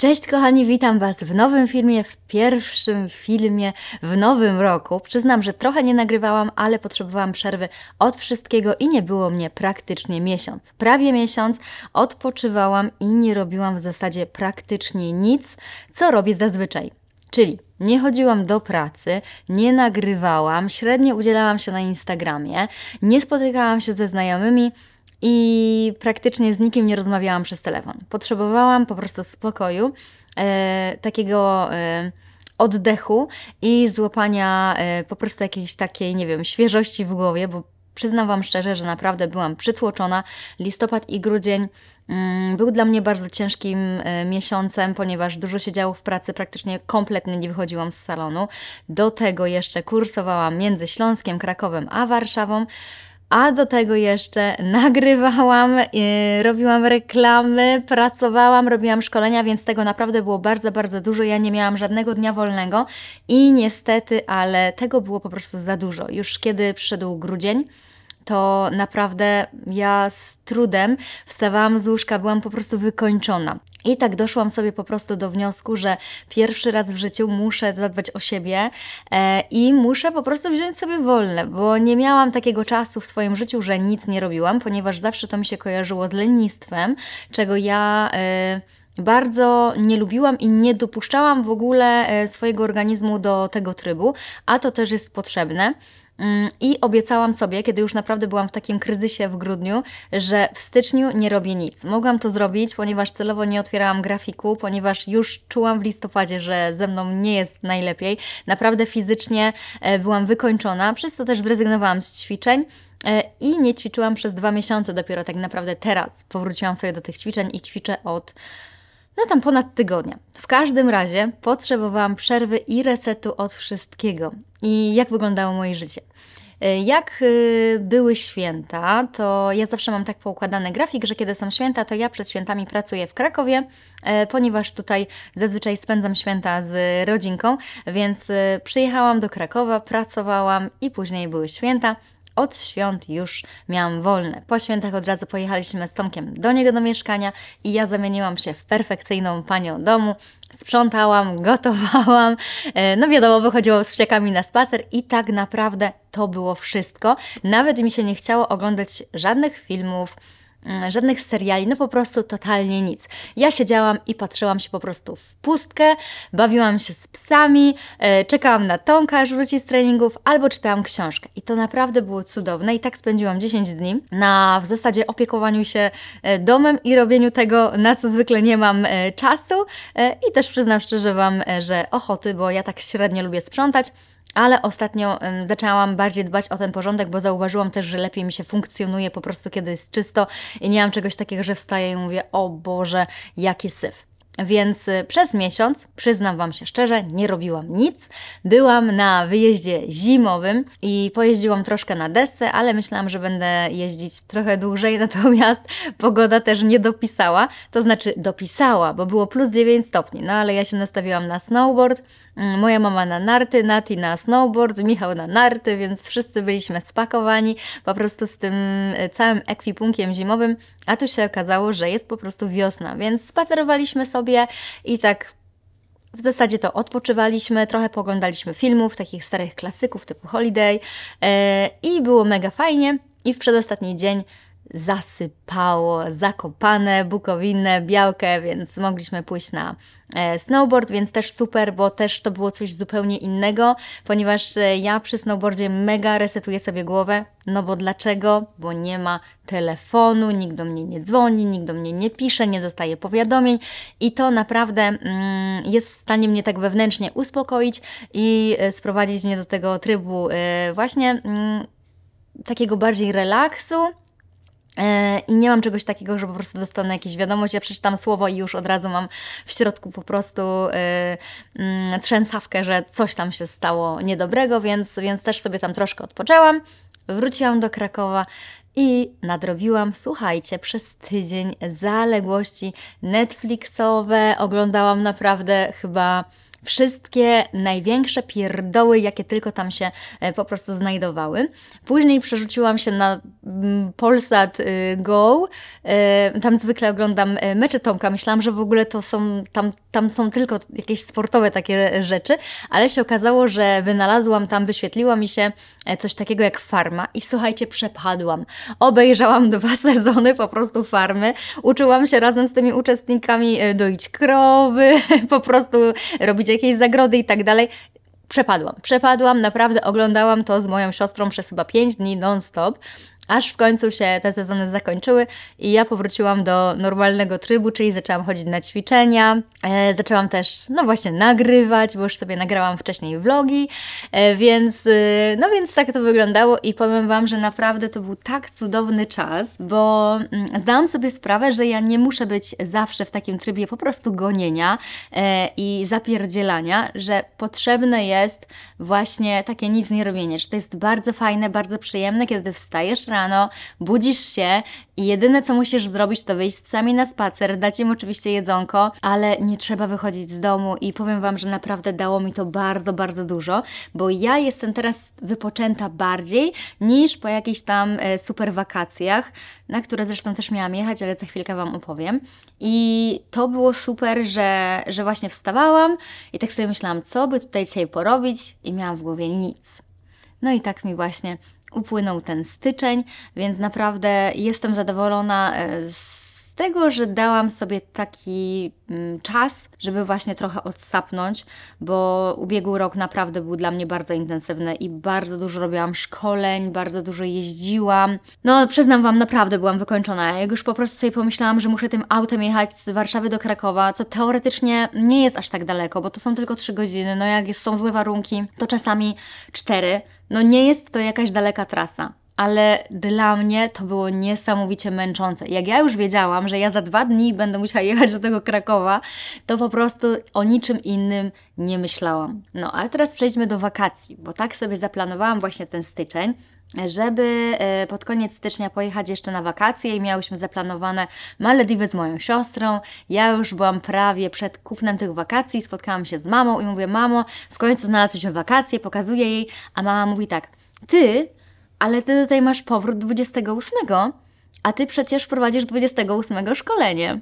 Cześć kochani, witam Was w nowym filmie, w pierwszym filmie w nowym roku. Przyznam, że trochę nie nagrywałam, ale potrzebowałam przerwy od wszystkiego i nie było mnie praktycznie miesiąc. Prawie miesiąc odpoczywałam i nie robiłam w zasadzie praktycznie nic, co robię zazwyczaj. Czyli nie chodziłam do pracy, nie nagrywałam, średnio udzielałam się na Instagramie, nie spotykałam się ze znajomymi, i praktycznie z nikim nie rozmawiałam przez telefon. Potrzebowałam po prostu spokoju, e, takiego e, oddechu i złapania e, po prostu jakiejś takiej, nie wiem, świeżości w głowie, bo przyznam Wam szczerze, że naprawdę byłam przytłoczona. Listopad i grudzień mm, był dla mnie bardzo ciężkim e, miesiącem, ponieważ dużo się działo w pracy, praktycznie kompletnie nie wychodziłam z salonu. Do tego jeszcze kursowałam między Śląskiem, Krakowem a Warszawą a do tego jeszcze nagrywałam, yy, robiłam reklamy, pracowałam, robiłam szkolenia, więc tego naprawdę było bardzo, bardzo dużo. Ja nie miałam żadnego dnia wolnego i niestety, ale tego było po prostu za dużo. Już kiedy przyszedł grudzień, to naprawdę ja z trudem wstawałam z łóżka, byłam po prostu wykończona. I tak doszłam sobie po prostu do wniosku, że pierwszy raz w życiu muszę zadbać o siebie e, i muszę po prostu wziąć sobie wolne, bo nie miałam takiego czasu w swoim życiu, że nic nie robiłam, ponieważ zawsze to mi się kojarzyło z lenistwem, czego ja. E, bardzo nie lubiłam i nie dopuszczałam w ogóle e, swojego organizmu do tego trybu, a to też jest potrzebne. Mm, I obiecałam sobie, kiedy już naprawdę byłam w takim kryzysie w grudniu, że w styczniu nie robię nic. Mogłam to zrobić, ponieważ celowo nie otwierałam grafiku, ponieważ już czułam w listopadzie, że ze mną nie jest najlepiej. Naprawdę fizycznie e, byłam wykończona, przez co też zrezygnowałam z ćwiczeń. E, I nie ćwiczyłam przez dwa miesiące, dopiero tak naprawdę teraz powróciłam sobie do tych ćwiczeń i ćwiczę od no tam ponad tygodnia. W każdym razie potrzebowałam przerwy i resetu od wszystkiego. I jak wyglądało moje życie? E, jak y, były święta, to ja zawsze mam tak poukładany grafik, że kiedy są święta, to ja przed świętami pracuję w Krakowie, e, ponieważ tutaj zazwyczaj spędzam święta z rodzinką, więc e, przyjechałam do Krakowa, pracowałam i później były święta od świąt już miałam wolne. Po świętach od razu pojechaliśmy z Tomkiem do niego do mieszkania i ja zamieniłam się w perfekcyjną panią domu. Sprzątałam, gotowałam, e, no wiadomo, wychodziłam z wsiekami na spacer i tak naprawdę to było wszystko. Nawet mi się nie chciało oglądać żadnych filmów, Mm, żadnych seriali, no po prostu totalnie nic. Ja siedziałam i patrzyłam się po prostu w pustkę, bawiłam się z psami, e, czekałam na Tomka, aż wróci z treningów, albo czytałam książkę. I to naprawdę było cudowne i tak spędziłam 10 dni na w zasadzie opiekowaniu się e, domem i robieniu tego, na co zwykle nie mam e, czasu. I też przyznam szczerze Wam, że ochoty, bo ja tak średnio lubię sprzątać, ale ostatnio zaczęłam bardziej dbać o ten porządek, bo zauważyłam też, że lepiej mi się funkcjonuje po prostu, kiedy jest czysto i nie mam czegoś takiego, że wstaję i mówię, o Boże, jaki syf. Więc y, przez miesiąc, przyznam Wam się szczerze, nie robiłam nic. Byłam na wyjeździe zimowym i pojeździłam troszkę na desce, ale myślałam, że będę jeździć trochę dłużej, natomiast pogoda też nie dopisała. To znaczy dopisała, bo było plus 9 stopni, no ale ja się nastawiłam na snowboard, Mm, moja mama na narty, Nati na snowboard, Michał na narty, więc wszyscy byliśmy spakowani po prostu z tym e, całym ekwipunkiem zimowym, a tu się okazało, że jest po prostu wiosna, więc spacerowaliśmy sobie i tak w zasadzie to odpoczywaliśmy, trochę poglądaliśmy filmów, takich starych klasyków typu Holiday yy, i było mega fajnie. I w przedostatni dzień zasypało zakopane, bukowinne białkę, więc mogliśmy pójść na e, snowboard, więc też super, bo też to było coś zupełnie innego, ponieważ e, ja przy snowboardzie mega resetuję sobie głowę, no bo dlaczego? Bo nie ma telefonu, nikt do mnie nie dzwoni, nikt do mnie nie pisze, nie dostaje powiadomień i to naprawdę mm, jest w stanie mnie tak wewnętrznie uspokoić i e, sprowadzić mnie do tego trybu właśnie mm, takiego bardziej relaksu, E, I nie mam czegoś takiego, że po prostu dostanę jakieś wiadomość, ja przeczytam słowo i już od razu mam w środku po prostu e, mm, trzęsawkę, że coś tam się stało niedobrego, więc, więc też sobie tam troszkę odpoczęłam. Wróciłam do Krakowa i nadrobiłam, słuchajcie, przez tydzień zaległości Netflixowe. Oglądałam naprawdę chyba wszystkie największe pierdoły, jakie tylko tam się e, po prostu znajdowały. Później przerzuciłam się na mm, Polsat y, Go. E, tam zwykle oglądam e, mecze Tomka. Myślałam, że w ogóle to są tam tam są tylko jakieś sportowe takie rzeczy, ale się okazało, że wynalazłam tam, wyświetliła mi się e, coś takiego jak farma i słuchajcie, przepadłam. Obejrzałam dwa sezony po prostu farmy, uczyłam się razem z tymi uczestnikami e, doić krowy, po prostu robić jakieś zagrody i tak dalej przepadłam. Przepadłam, naprawdę oglądałam to z moją siostrą przez chyba 5 dni non-stop. Aż w końcu się te sezony zakończyły i ja powróciłam do normalnego trybu, czyli zaczęłam chodzić na ćwiczenia, e, zaczęłam też, no właśnie, nagrywać, bo już sobie nagrałam wcześniej vlogi, e, więc, e, no więc tak to wyglądało i powiem Wam, że naprawdę to był tak cudowny czas, bo mm, zdałam sobie sprawę, że ja nie muszę być zawsze w takim trybie po prostu gonienia e, i zapierdzielania, że potrzebne jest właśnie takie nic nie robienie, że to jest bardzo fajne, bardzo przyjemne, kiedy wstajesz rano, rano, budzisz się i jedyne co musisz zrobić to wyjść z psami na spacer, dać im oczywiście jedzonko, ale nie trzeba wychodzić z domu i powiem Wam, że naprawdę dało mi to bardzo, bardzo dużo, bo ja jestem teraz wypoczęta bardziej niż po jakichś tam e, super wakacjach, na które zresztą też miałam jechać, ale za chwilkę Wam opowiem. I to było super, że, że właśnie wstawałam i tak sobie myślałam, co by tutaj dzisiaj porobić i miałam w głowie nic. No i tak mi właśnie upłynął ten styczeń, więc naprawdę jestem zadowolona e, z tego, że dałam sobie taki mm, czas, żeby właśnie trochę odsapnąć, bo ubiegły rok naprawdę był dla mnie bardzo intensywny i bardzo dużo robiłam szkoleń, bardzo dużo jeździłam. No, przyznam Wam, naprawdę byłam wykończona. Jak już po prostu sobie pomyślałam, że muszę tym autem jechać z Warszawy do Krakowa, co teoretycznie nie jest aż tak daleko, bo to są tylko 3 godziny. No, jak są złe warunki, to czasami 4. No, nie jest to jakaś daleka trasa ale dla mnie to było niesamowicie męczące. Jak ja już wiedziałam, że ja za dwa dni będę musiała jechać do tego Krakowa, to po prostu o niczym innym nie myślałam. No, ale teraz przejdźmy do wakacji, bo tak sobie zaplanowałam właśnie ten styczeń żeby e, pod koniec stycznia pojechać jeszcze na wakacje i miałyśmy zaplanowane Malediwy z moją siostrą. Ja już byłam prawie przed kupnem tych wakacji, spotkałam się z mamą i mówię, mamo, w końcu znalazłyśmy wakacje, pokazuję jej, a mama mówi tak, ty ale ty tutaj masz powrót 28, a ty przecież prowadzisz 28 szkolenie.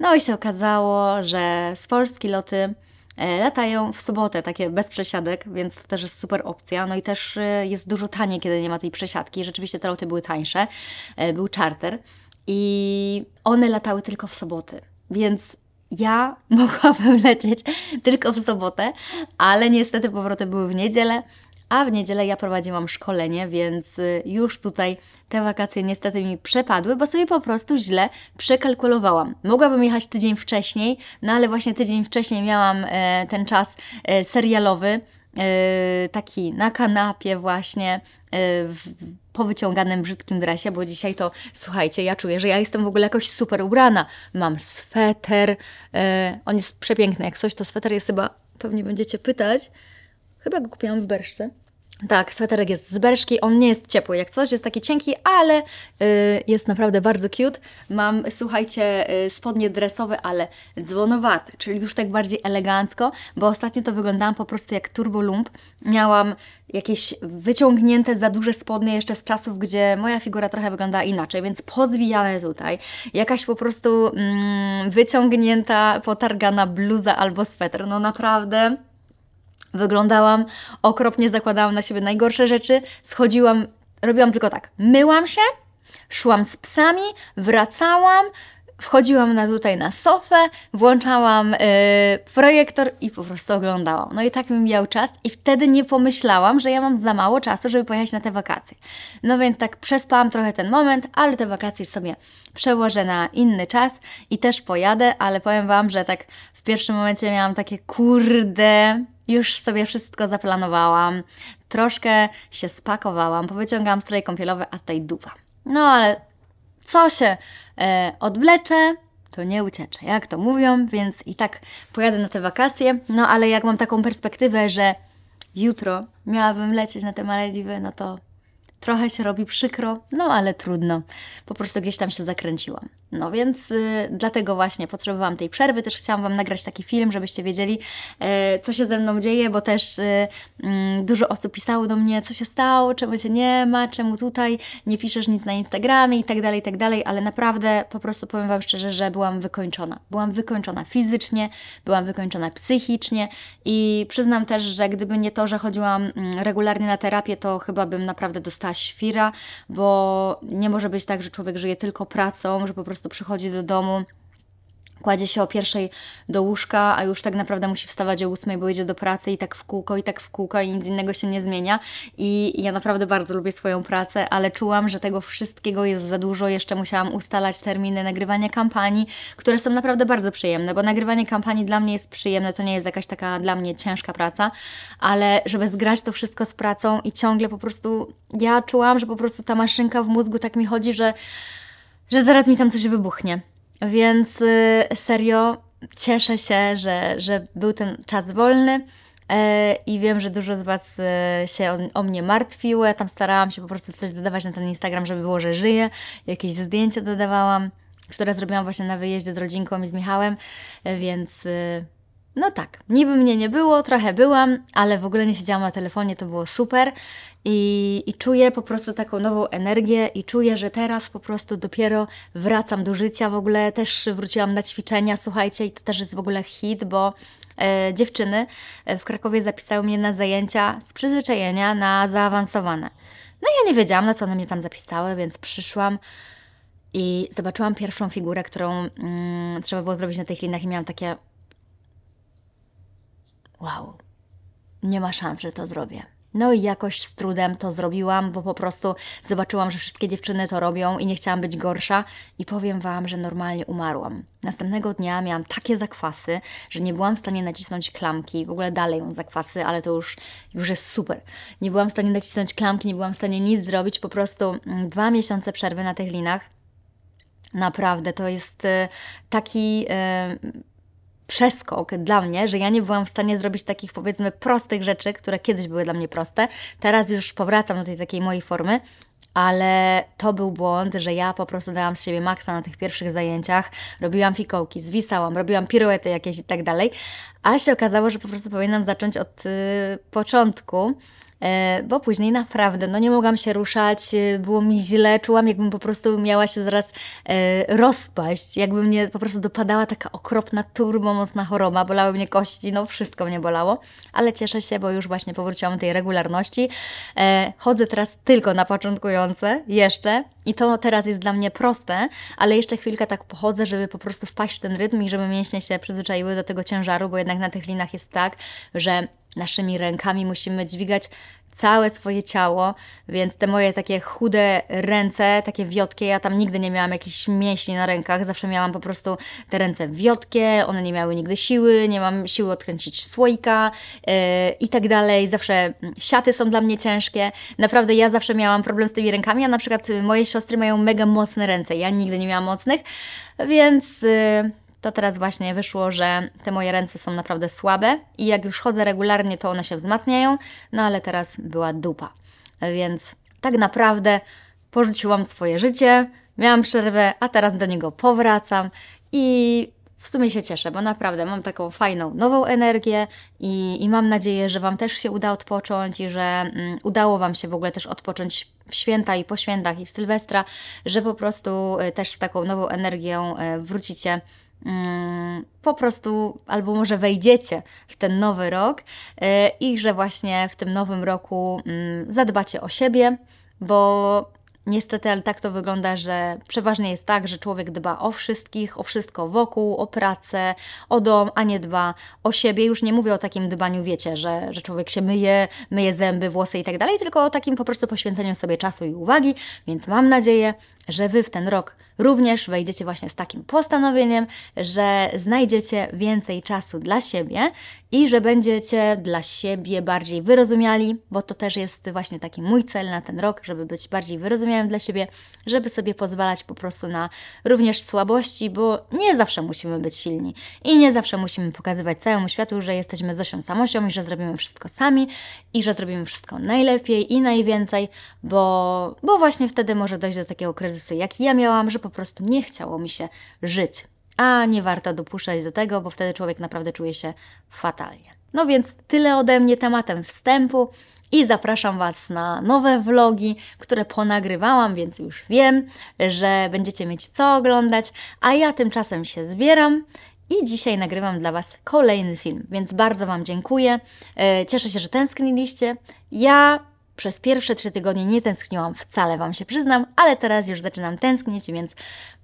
No i się okazało, że z Polski loty e, latają w sobotę, takie bez przesiadek, więc to też jest super opcja. No i też e, jest dużo taniej, kiedy nie ma tej przesiadki. Rzeczywiście te loty były tańsze, e, był charter i one latały tylko w soboty. Więc ja mogłabym lecieć tylko w sobotę, ale niestety powroty były w niedzielę, a w niedzielę ja prowadziłam szkolenie, więc y, już tutaj te wakacje niestety mi przepadły, bo sobie po prostu źle przekalkulowałam. Mogłabym jechać tydzień wcześniej, no ale właśnie tydzień wcześniej miałam e, ten czas e, serialowy, e, taki na kanapie właśnie, w powyciąganym brzydkim dresie, bo dzisiaj to, słuchajcie, ja czuję, że ja jestem w ogóle jakoś super ubrana. Mam sweter, on jest przepiękny, jak coś to sweter jest chyba, pewnie będziecie pytać, chyba go kupiłam w Berszce. Tak, sweterek jest z berszki, on nie jest ciepły jak coś, jest taki cienki, ale yy, jest naprawdę bardzo cute. Mam, słuchajcie, yy, spodnie dresowe, ale dzwonowate, czyli już tak bardziej elegancko, bo ostatnio to wyglądałam po prostu jak turbo lump. Miałam jakieś wyciągnięte, za duże spodnie jeszcze z czasów, gdzie moja figura trochę wyglądała inaczej, więc pozwijane tutaj, jakaś po prostu yy, wyciągnięta, potargana bluza albo sweter, no naprawdę... Wyglądałam okropnie, zakładałam na siebie najgorsze rzeczy, schodziłam, robiłam tylko tak, myłam się, szłam z psami, wracałam, wchodziłam na tutaj na sofę, włączałam yy, projektor i po prostu oglądałam. No i tak mi miał czas i wtedy nie pomyślałam, że ja mam za mało czasu, żeby pojechać na te wakacje. No więc tak przespałam trochę ten moment, ale te wakacje sobie przełożę na inny czas i też pojadę, ale powiem Wam, że tak w pierwszym momencie miałam takie kurde, już sobie wszystko zaplanowałam, troszkę się spakowałam, powyciągałam stroje kąpielowe, a tutaj dupa. No ale co się e, to nie ucieczę, jak to mówią, więc i tak pojadę na te wakacje. No ale jak mam taką perspektywę, że jutro miałabym lecieć na te Malediwy, no to Trochę się robi przykro, no ale trudno. Po prostu gdzieś tam się zakręciłam. No więc y, dlatego właśnie potrzebowałam tej przerwy. Też chciałam Wam nagrać taki film, żebyście wiedzieli, y, co się ze mną dzieje, bo też y, mm, dużo osób pisało do mnie, co się stało, czemu Cię nie ma, czemu tutaj nie piszesz nic na Instagramie i tak dalej, i tak dalej, ale naprawdę po prostu powiem Wam szczerze, że byłam wykończona. Byłam wykończona fizycznie, byłam wykończona psychicznie i przyznam też, że gdyby nie to, że chodziłam mm, regularnie na terapię, to chyba bym naprawdę dostała świra, bo nie może być tak, że człowiek żyje tylko pracą, że po prostu przychodzi do domu kładzie się o pierwszej do łóżka, a już tak naprawdę musi wstawać o ósmej, bo idzie do pracy i tak w kółko, i tak w kółko i nic innego się nie zmienia. I ja naprawdę bardzo lubię swoją pracę, ale czułam, że tego wszystkiego jest za dużo. Jeszcze musiałam ustalać terminy nagrywania kampanii, które są naprawdę bardzo przyjemne, bo nagrywanie kampanii dla mnie jest przyjemne, to nie jest jakaś taka dla mnie ciężka praca, ale żeby zgrać to wszystko z pracą i ciągle po prostu ja czułam, że po prostu ta maszynka w mózgu tak mi chodzi, że że zaraz mi tam coś wybuchnie. Więc y, serio cieszę się, że, że był ten czas wolny. E, I wiem, że dużo z Was y, się o, mnie martwiło. Ja tam starałam się po prostu coś dodawać na ten Instagram, żeby było, że żyję. Jakieś zdjęcie dodawałam, które zrobiłam właśnie na wyjeździe z rodzinką i z Michałem, e, więc y, no tak, niby mnie nie było, trochę byłam, ale w ogóle nie siedziałam na telefonie, to było super i, i czuję po prostu taką nową energię i czuję, że teraz po prostu dopiero wracam do życia, w ogóle też wróciłam na ćwiczenia, słuchajcie, i to też jest w ogóle hit, bo e, dziewczyny e, w Krakowie zapisały mnie na zajęcia z przyzwyczajenia na zaawansowane. No ja nie wiedziałam, na co one mnie tam zapisały, więc przyszłam i zobaczyłam pierwszą figurę, którą mm, trzeba było zrobić na tych linach i miałam takie wow, nie ma szans, że to zrobię. No i jakoś z trudem to zrobiłam, bo po prostu zobaczyłam, że wszystkie dziewczyny to robią i nie chciałam być gorsza i powiem Wam, że normalnie umarłam. Następnego dnia miałam takie zakwasy, że nie byłam w stanie nacisnąć klamki, w ogóle dalej mam zakwasy, ale to już, już jest super. Nie byłam w stanie nacisnąć klamki, nie byłam w stanie nic zrobić, po prostu mm, dwa miesiące przerwy na tych linach. Naprawdę, to jest y, taki... Yy, przeskok dla mnie, że ja nie byłam w stanie zrobić takich powiedzmy prostych rzeczy, które kiedyś były dla mnie proste. Teraz już powracam do tej takiej mojej formy ale to był błąd, że ja po prostu dałam z siebie maksa na tych pierwszych zajęciach, robiłam fikołki, zwisałam, robiłam piruety jakieś i tak dalej, a się okazało, że po prostu powinnam zacząć od y, początku, y, bo później naprawdę, no nie mogłam się ruszać, y, było mi źle, czułam jakbym po prostu miała się zaraz y, rozpaść, jakby mnie po prostu dopadała taka okropna, turbomocna choroba, bolały mnie kości, no wszystko mnie bolało, ale cieszę się, bo już właśnie powróciłam do tej regularności. E, chodzę teraz tylko na początku jeszcze i to teraz jest dla mnie proste, ale jeszcze chwilkę tak pochodzę, żeby po prostu wpaść w ten rytm i żeby mięśnie się przyzwyczaiły do tego ciężaru, bo jednak na tych linach jest tak, że naszymi rękami musimy dźwigać całe swoje ciało, więc te moje takie chude ręce, takie wiotkie, ja tam nigdy nie miałam jakichś mięśni na rękach, zawsze miałam po prostu te ręce wiotkie, one nie miały nigdy siły, nie mam siły odkręcić słoika yy, i tak dalej, zawsze siaty są dla mnie ciężkie, naprawdę ja zawsze miałam problem z tymi rękami, a na przykład moje siostry mają mega mocne ręce, ja nigdy nie miałam mocnych, więc... Yy, to teraz właśnie wyszło, że te moje ręce są naprawdę słabe i jak już chodzę regularnie, to one się wzmacniają, no ale teraz była dupa. Więc tak naprawdę porzuciłam swoje życie, miałam przerwę, a teraz do niego powracam i w sumie się cieszę, bo naprawdę mam taką fajną, nową energię i, i mam nadzieję, że Wam też się uda odpocząć i że mm, udało Wam się w ogóle też odpocząć w święta i po świętach i w Sylwestra, że po prostu y, też z taką nową energią y, wrócicie po prostu albo może wejdziecie w ten nowy rok e, i że właśnie w tym nowym roku mm, zadbacie o siebie, bo niestety, ale tak to wygląda, że przeważnie jest tak, że człowiek dba o wszystkich, o wszystko wokół, o pracę, o dom, a nie dba o siebie. Już nie mówię o takim dbaniu, wiecie, że, że człowiek się myje, myje zęby, włosy i tak dalej, tylko o takim po prostu poświęceniu sobie czasu i uwagi, więc mam nadzieję, że Wy w ten rok również wejdziecie właśnie z takim postanowieniem, że znajdziecie więcej czasu dla siebie i że będziecie dla siebie bardziej wyrozumiali, bo to też jest właśnie taki mój cel na ten rok, żeby być bardziej wyrozumiałym dla siebie, żeby sobie pozwalać po prostu na również słabości, bo nie zawsze musimy być silni i nie zawsze musimy pokazywać całemu światu, że jesteśmy Zosią Samosią i że zrobimy wszystko sami i że zrobimy wszystko najlepiej i najwięcej, bo, bo właśnie wtedy może dojść do takiego kryzysu kryzysy, jaki ja miałam, że po prostu nie chciało mi się żyć. A nie warto dopuszczać do tego, bo wtedy człowiek naprawdę czuje się fatalnie. No więc tyle ode mnie tematem wstępu i zapraszam Was na nowe vlogi, które ponagrywałam, więc już wiem, że będziecie mieć co oglądać, a ja tymczasem się zbieram i dzisiaj nagrywam dla Was kolejny film, więc bardzo Wam dziękuję. E, cieszę się, że tęskniliście. Ja przez pierwsze trzy tygodnie nie tęskniłam, wcale Wam się przyznam, ale teraz już zaczynam tęsknić, więc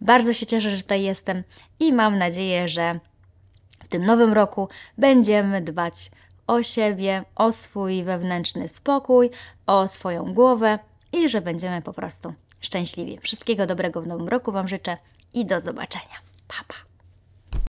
bardzo się cieszę, że tutaj jestem i mam nadzieję, że w tym nowym roku będziemy dbać o siebie, o swój wewnętrzny spokój, o swoją głowę i że będziemy po prostu szczęśliwi. Wszystkiego dobrego w nowym roku Wam życzę i do zobaczenia. Pa, pa.